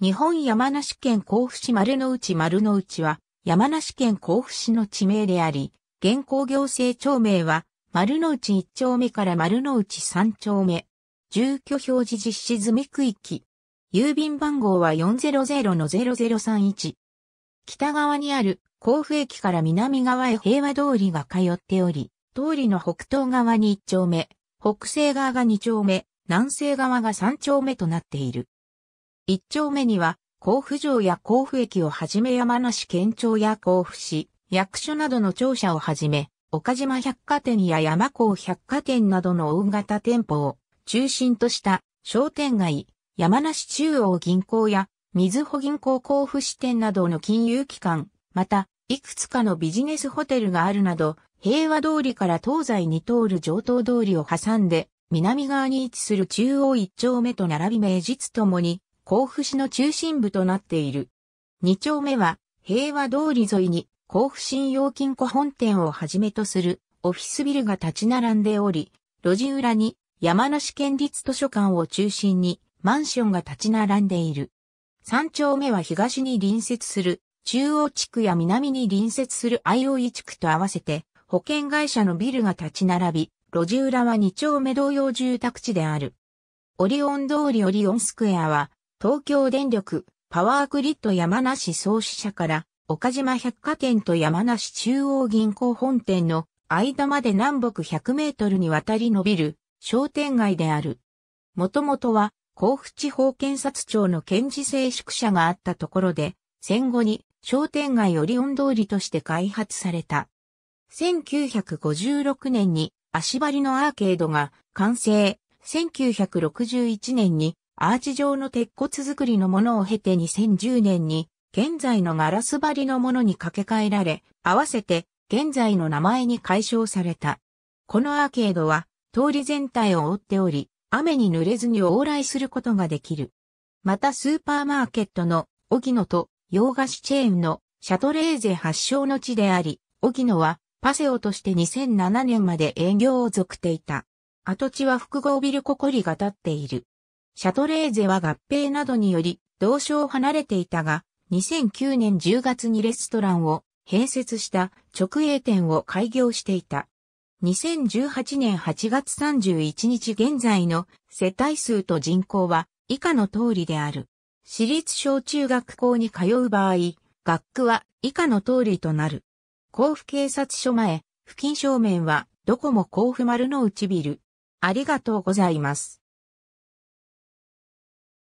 日本山梨県甲府市丸の内丸の内は山梨県甲府市の地名であり、現行行政町名は丸の内1丁目から丸の内3丁目。住居表示実施済み区域。郵便番号は400-0031。北側にある甲府駅から南側へ平和通りが通っており、通りの北東側に1丁目、北西側が2丁目、南西側が3丁目となっている。一丁目には、甲府城や甲府駅をはじめ山梨県庁や甲府市、役所などの庁舎をはじめ、岡島百貨店や山港百貨店などの大型店舗を中心とした商店街、山梨中央銀行やみずほ銀行甲府支店などの金融機関、また、いくつかのビジネスホテルがあるなど、平和通りから東西に通る上東通りを挟んで、南側に位置する中央一丁目と並び名実ともに、甲府市の中心部となっている。二丁目は平和通り沿いに甲府信用金庫本店をはじめとするオフィスビルが立ち並んでおり、路地裏に山梨県立図書館を中心にマンションが立ち並んでいる。三丁目は東に隣接する中央地区や南に隣接する IOE 地区と合わせて保険会社のビルが立ち並び、路地裏は二丁目同様住宅地である。オリオン通りオリオンスクエアは東京電力、パワーグリッド山梨創始者から、岡島百貨店と山梨中央銀行本店の間まで南北100メートルにわたり伸びる商店街である。もともとは甲府地方検察庁の検事制宿舎があったところで、戦後に商店街オリオン通りとして開発された。1956年に足張りのアーケードが完成。1961年にアーチ状の鉄骨作りのものを経て2010年に、現在のガラス張りのものに掛け替えられ、合わせて現在の名前に解消された。このアーケードは通り全体を覆っており、雨に濡れずに往来することができる。またスーパーマーケットの沖野と洋菓子チェーンのシャトレーゼ発祥の地であり、沖野はパセオとして2007年まで営業を続けていた。跡地は複合ビルココリが建っている。シャトレーゼは合併などにより、同省を離れていたが、2009年10月にレストランを併設した直営店を開業していた。2018年8月31日現在の世帯数と人口は以下の通りである。私立小中学校に通う場合、学区は以下の通りとなる。甲府警察署前、付近正面は、どこも甲府丸の内ビル。ありがとうございます。